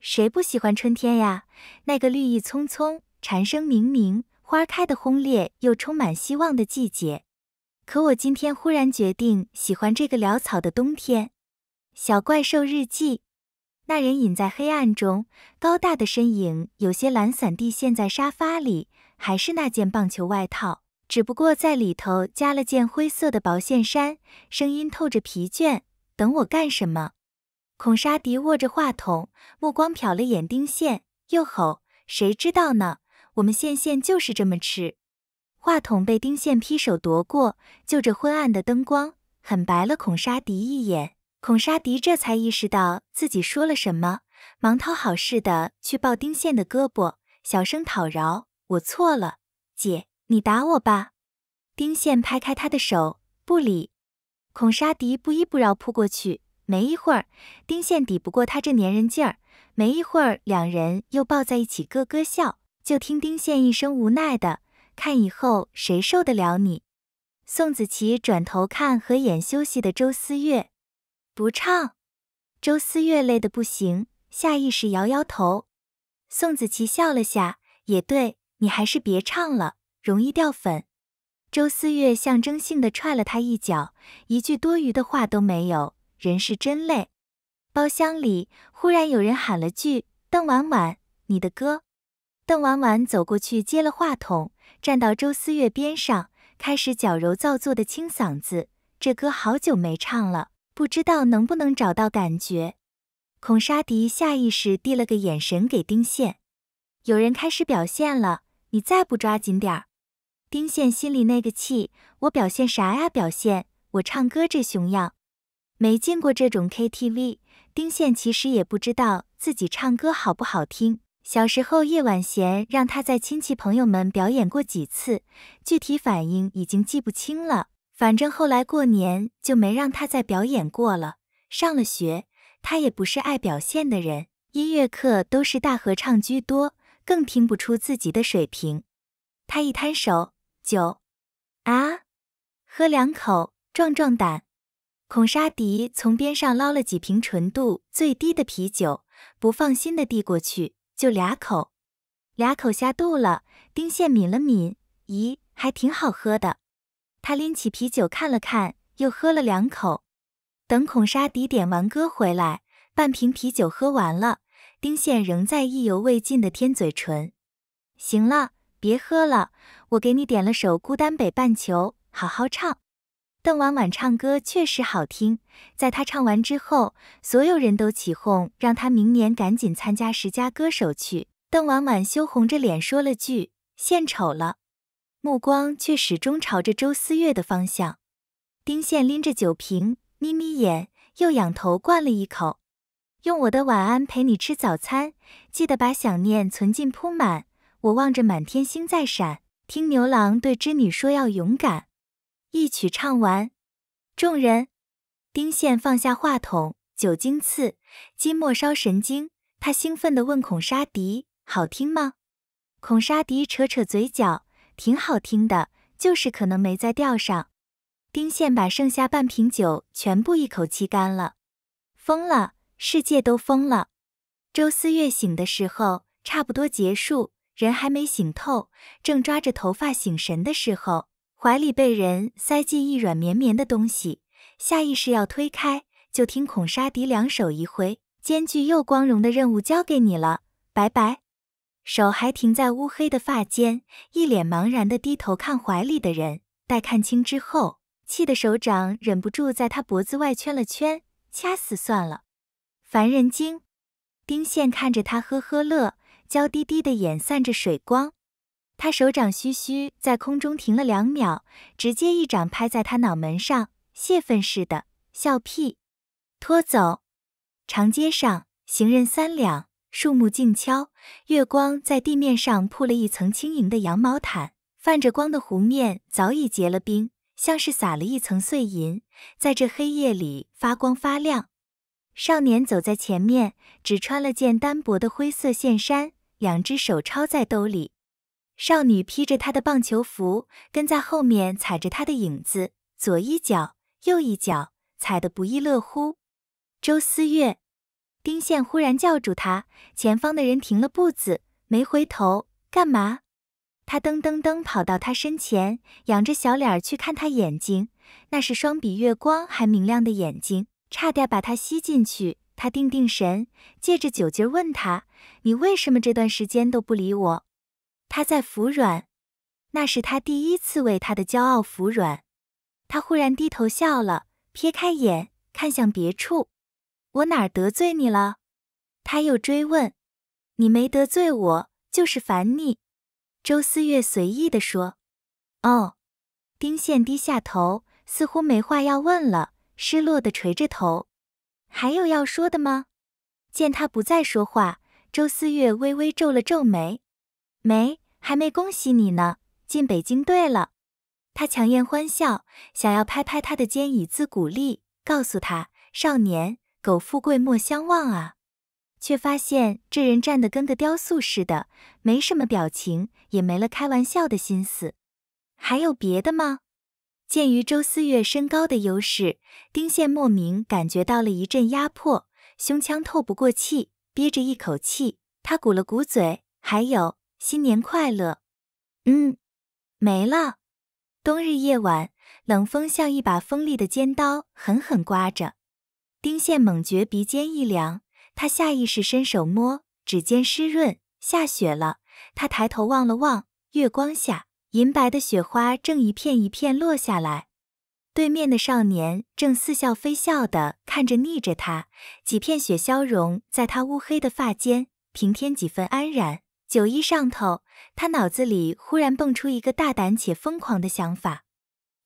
谁不喜欢春天呀？那个绿意葱葱、蝉声鸣鸣、花开的轰烈又充满希望的季节。可我今天忽然决定喜欢这个潦草的冬天。小怪兽日记。那人隐在黑暗中，高大的身影有些懒散地陷在沙发里，还是那件棒球外套，只不过在里头加了件灰色的薄线衫。声音透着疲倦。等我干什么？孔沙迪握着话筒，目光瞟了眼丁宪，又吼：“谁知道呢？我们线线就是这么吃。”话筒被丁宪劈手夺过，就着昏暗的灯光，狠白了孔沙迪一眼。孔沙迪这才意识到自己说了什么，忙讨好似的去抱丁宪的胳膊，小声讨饶：“我错了，姐，你打我吧。”丁宪拍开他的手，不理。孔沙迪不依不饶，扑过去。没一会儿，丁宪抵不过他这粘人劲儿，没一会儿，两人又抱在一起咯咯笑。就听丁宪一声无奈的：“看以后谁受得了你。”宋子琪转头看合眼休息的周思月，不唱。周思月累得不行，下意识摇摇头。宋子琪笑了下，也对你还是别唱了，容易掉粉。周思月象征性的踹了他一脚，一句多余的话都没有。人是真累。包厢里忽然有人喊了句：“邓婉婉，你的歌。”邓婉婉走过去接了话筒，站到周思月边上，开始矫揉造作的清嗓子。这歌好久没唱了，不知道能不能找到感觉。孔莎迪下意识递了个眼神给丁宪。有人开始表现了，你再不抓紧点儿！丁宪心里那个气，我表现啥呀？表现我唱歌这熊样！没进过这种 KTV，丁宪其实也不知道自己唱歌好不好听。小时候叶晚娴让他在亲戚朋友们表演过几次，具体反应已经记不清了。反正后来过年就没让他再表演过了。上了学，他也不是爱表现的人，音乐课都是大合唱居多，更听不出自己的水平。他一摊手，酒啊，喝两口壮壮胆。孔沙迪从边上捞了几瓶纯度最低的啤酒，不放心的递过去，就俩口，俩口下肚了。丁宪抿了抿，咦，还挺好喝的。他拎起啤酒看了看，又喝了两口。等孔沙迪点完歌回来，半瓶啤酒喝完了，丁宪仍在意犹未尽的舔嘴唇。行了，别喝了，我给你点了首《孤单北半球》，好好唱。邓婉婉唱歌确实好听，在她唱完之后，所有人都起哄，让她明年赶紧参加十佳歌手去。邓婉婉羞红着脸说了句“献丑了”，目光却始终朝着周思月的方向。丁宪拎着酒瓶，眯眯眼，又仰头灌了一口。用我的晚安陪你吃早餐，记得把想念存进铺满。我望着满天星在闪，听牛郎对织女说要勇敢。一曲唱完，众人，丁宪放下话筒，酒精刺筋末梢神经，他兴奋地问孔沙迪：“好听吗？”孔沙迪扯扯嘴角：“挺好听的，就是可能没在调上。”丁宪把剩下半瓶酒全部一口气干了，疯了，世界都疯了。周思月醒的时候，差不多结束，人还没醒透，正抓着头发醒神的时候。怀里被人塞进一软绵绵的东西，下意识要推开，就听孔沙迪两手一挥，艰巨又光荣的任务交给你了，拜拜。手还停在乌黑的发间，一脸茫然的低头看怀里的人，待看清之后，气的手掌忍不住在他脖子外圈了圈，掐死算了，烦人精。丁宪看着他呵呵乐，娇滴滴的眼散着水光。他手掌虚虚在空中停了两秒，直接一掌拍在他脑门上，泄愤似的笑屁，拖走。长街上行人三两，树木静悄，月光在地面上铺了一层轻盈的羊毛毯，泛着光的湖面早已结了冰，像是撒了一层碎银，在这黑夜里发光发亮。少年走在前面，只穿了件单薄的灰色线衫，两只手抄在兜里。少女披着他的棒球服，跟在后面踩着他的影子，左一脚右一脚，踩得不亦乐乎。周思月，丁宪忽然叫住他，前方的人停了步子，没回头，干嘛？他噔噔噔跑到他身前，仰着小脸儿去看他眼睛，那是双比月光还明亮的眼睛，差点把他吸进去。他定定神，借着酒劲问他：“你为什么这段时间都不理我？”他在服软，那是他第一次为他的骄傲服软。他忽然低头笑了，撇开眼看向别处。我哪得罪你了？他又追问。你没得罪我，就是烦你。周思月随意地说。哦。丁宪低下头，似乎没话要问了，失落地垂着头。还有要说的吗？见他不再说话，周思月微微皱了皱眉。没，还没恭喜你呢，进北京队了。他强颜欢笑，想要拍拍他的肩以自鼓励，告诉他少年苟富贵莫相忘啊，却发现这人站得跟个雕塑似的，没什么表情，也没了开玩笑的心思。还有别的吗？鉴于周思月身高的优势，丁羡莫名感觉到了一阵压迫，胸腔透不过气，憋着一口气，他鼓了鼓嘴，还有。新年快乐。嗯，没了。冬日夜晚，冷风像一把锋利的尖刀，狠狠刮着。丁宪猛觉鼻尖一凉，他下意识伸手摸，指尖湿润。下雪了。他抬头望了望，月光下，银白的雪花正一片一片落下来。对面的少年正似笑非笑地看着逆着他，几片雪消融在他乌黑的发间，平添几分安然。酒一上头，他脑子里忽然蹦出一个大胆且疯狂的想法：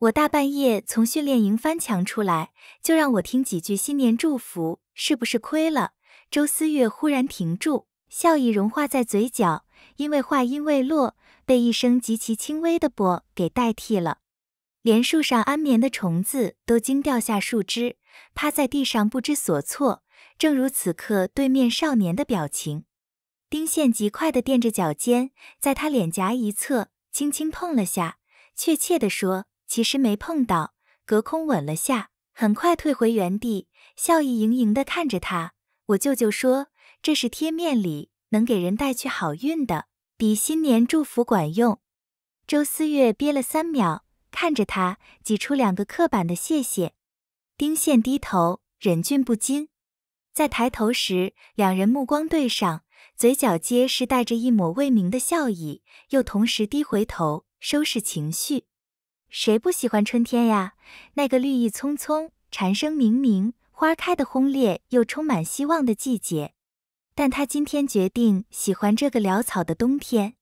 我大半夜从训练营翻墙出来，就让我听几句新年祝福，是不是亏了？周思月忽然停住，笑意融化在嘴角，因为话音未落，被一声极其轻微的“啵”给代替了，连树上安眠的虫子都惊掉下树枝，趴在地上不知所措，正如此刻对面少年的表情。丁宪极快的踮着脚尖，在他脸颊一侧轻轻碰了下，确切地说，其实没碰到，隔空吻了下，很快退回原地，笑意盈盈地看着他。我舅舅说，这是贴面礼，能给人带去好运的，比新年祝福管用。周思月憋了三秒，看着他，挤出两个刻板的谢谢。丁宪低头，忍俊不禁，在抬头时，两人目光对上。嘴角皆是带着一抹未明的笑意，又同时低回头收拾情绪。谁不喜欢春天呀？那个绿意葱葱、蝉声鸣鸣、花开的轰烈又充满希望的季节。但他今天决定喜欢这个潦草的冬天。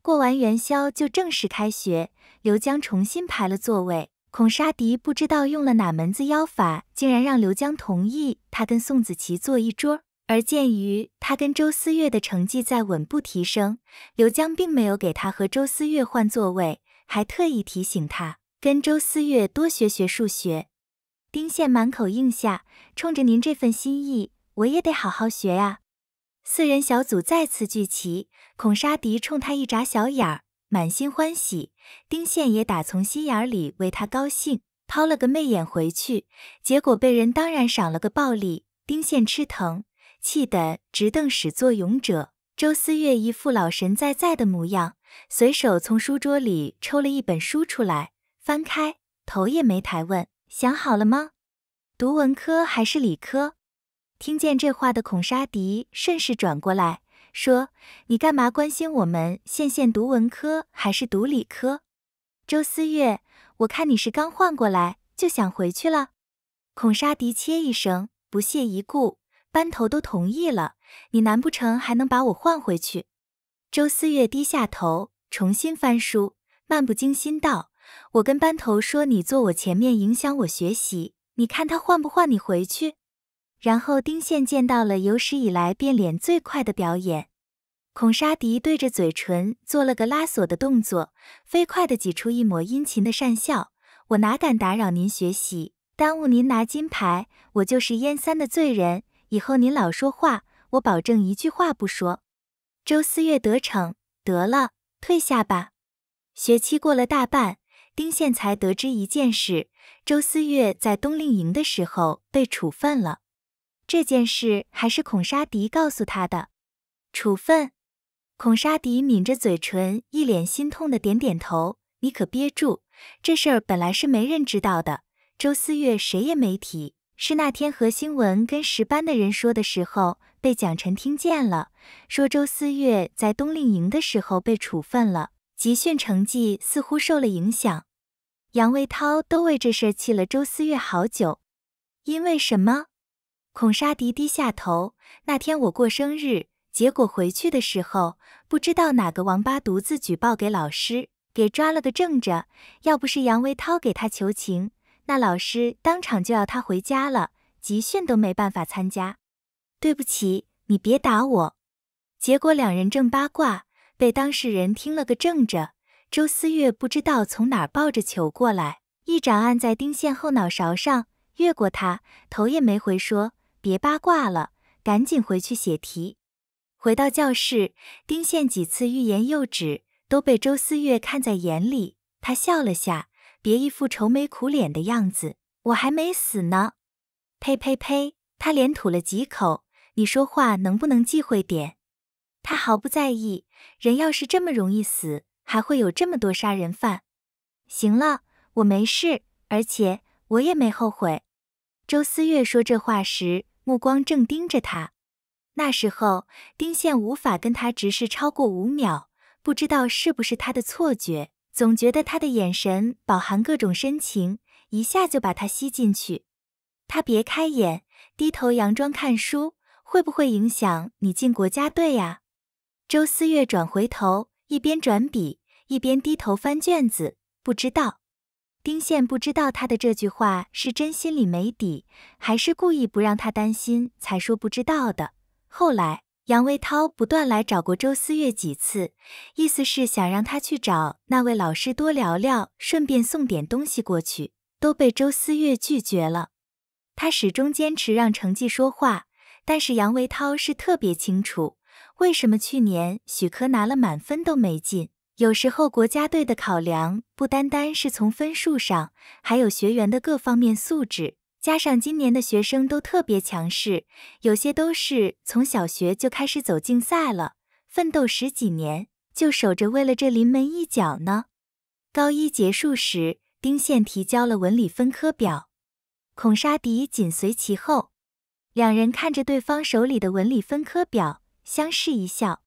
过完元宵就正式开学，刘江重新排了座位。孔沙迪不知道用了哪门子妖法，竟然让刘江同意他跟宋子琪坐一桌。而鉴于他跟周思月的成绩在稳步提升，刘江并没有给他和周思月换座位，还特意提醒他跟周思月多学学数学。丁宪满口应下，冲着您这份心意，我也得好好学呀。四人小组再次聚齐，孔沙迪冲他一眨小眼儿，满心欢喜。丁宪也打从心眼里为他高兴，抛了个媚眼回去，结果被人当然赏了个暴力。丁宪吃疼。气得直瞪始作俑者周思月，一副老神在在的模样，随手从书桌里抽了一本书出来，翻开，头也没抬，问：“想好了吗？读文科还是理科？”听见这话的孔沙迪顺势转过来说：“你干嘛关心我们县县读文科还是读理科？”周思月，我看你是刚换过来就想回去了。孔沙迪切一声，不屑一顾。班头都同意了，你难不成还能把我换回去？周思月低下头，重新翻书，漫不经心道：“我跟班头说，你坐我前面影响我学习，你看他换不换你回去？”然后丁宪见到了有史以来变脸最快的表演。孔沙迪对着嘴唇做了个拉锁的动作，飞快地挤出一抹殷勤的善笑：“我哪敢打扰您学习，耽误您拿金牌，我就是燕三的罪人。”以后您老说话，我保证一句话不说。周思月得逞，得了，退下吧。学期过了大半，丁宪才得知一件事：周思月在冬令营的时候被处分了。这件事还是孔莎迪告诉他的。处分。孔莎迪抿着嘴唇，一脸心痛的点点头。你可憋住，这事儿本来是没人知道的，周思月谁也没提。是那天何兴文跟十班的人说的时候，被蒋晨听见了，说周思月在冬令营的时候被处分了，集训成绩似乎受了影响。杨维涛都为这事气了周思月好久。因为什么？孔莎迪低下头。那天我过生日，结果回去的时候，不知道哪个王八犊子举报给老师，给抓了个正着。要不是杨维涛给他求情。那老师当场就要他回家了，集训都没办法参加。对不起，你别打我。结果两人正八卦，被当事人听了个正着。周思月不知道从哪抱着球过来，一掌按在丁宪后脑勺上，越过他，头也没回说：“别八卦了，赶紧回去写题。”回到教室，丁宪几次欲言又止，都被周思月看在眼里。他笑了下。别一副愁眉苦脸的样子，我还没死呢！呸呸呸！他连吐了几口。你说话能不能忌讳点？他毫不在意。人要是这么容易死，还会有这么多杀人犯？行了，我没事，而且我也没后悔。周思月说这话时，目光正盯着他。那时候，丁宪无法跟他直视超过五秒，不知道是不是他的错觉。总觉得他的眼神饱含各种深情，一下就把他吸进去。他别开眼，低头佯装看书，会不会影响你进国家队呀？周思月转回头，一边转笔，一边低头翻卷子，不知道。丁宪不知道他的这句话是真心里没底，还是故意不让他担心才说不知道的。后来。杨维涛不断来找过周思月几次，意思是想让他去找那位老师多聊聊，顺便送点东西过去，都被周思月拒绝了。他始终坚持让成绩说话，但是杨维涛是特别清楚，为什么去年许科拿了满分都没进。有时候国家队的考量不单单是从分数上，还有学员的各方面素质。加上今年的学生都特别强势，有些都是从小学就开始走竞赛了，奋斗十几年就守着为了这临门一脚呢。高一结束时，丁宪提交了文理分科表，孔沙迪紧随其后，两人看着对方手里的文理分科表，相视一笑。